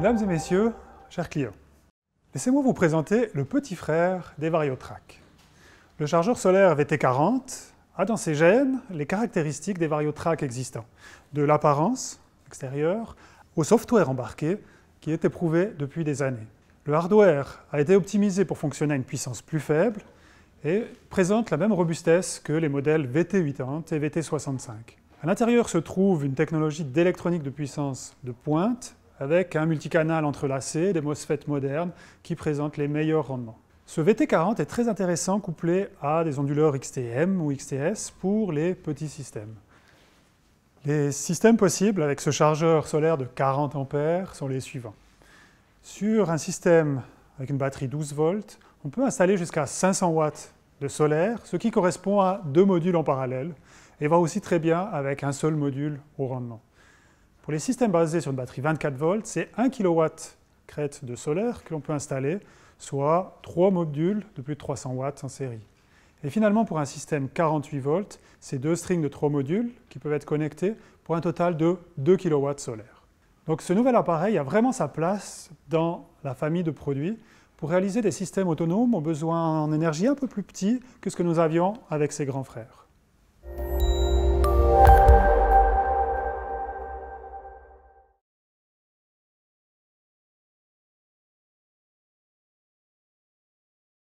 Mesdames et messieurs, chers clients, laissez-moi vous présenter le petit frère des variotracks. Le chargeur solaire VT40 a dans ses gènes les caractéristiques des VarioTrack existants, de l'apparence extérieure au software embarqué qui est éprouvé depuis des années. Le hardware a été optimisé pour fonctionner à une puissance plus faible et présente la même robustesse que les modèles VT80 et VT65. À l'intérieur se trouve une technologie d'électronique de puissance de pointe avec un multicanal entrelacé, des MOSFET modernes qui présentent les meilleurs rendements. Ce VT40 est très intéressant couplé à des onduleurs XTM ou XTS pour les petits systèmes. Les systèmes possibles avec ce chargeur solaire de 40 A sont les suivants. Sur un système avec une batterie 12 volts, on peut installer jusqu'à 500 watts de solaire, ce qui correspond à deux modules en parallèle, et va aussi très bien avec un seul module au rendement. Pour les systèmes basés sur une batterie 24 volts, c'est 1 kW crête de solaire que l'on peut installer, soit 3 modules de plus de 300 watts en série. Et finalement, pour un système 48 volts, c'est deux strings de 3 modules qui peuvent être connectés pour un total de 2 kW solaire. Donc ce nouvel appareil a vraiment sa place dans la famille de produits. Pour réaliser des systèmes autonomes, ont besoin en énergie un peu plus petit que ce que nous avions avec ses grands frères.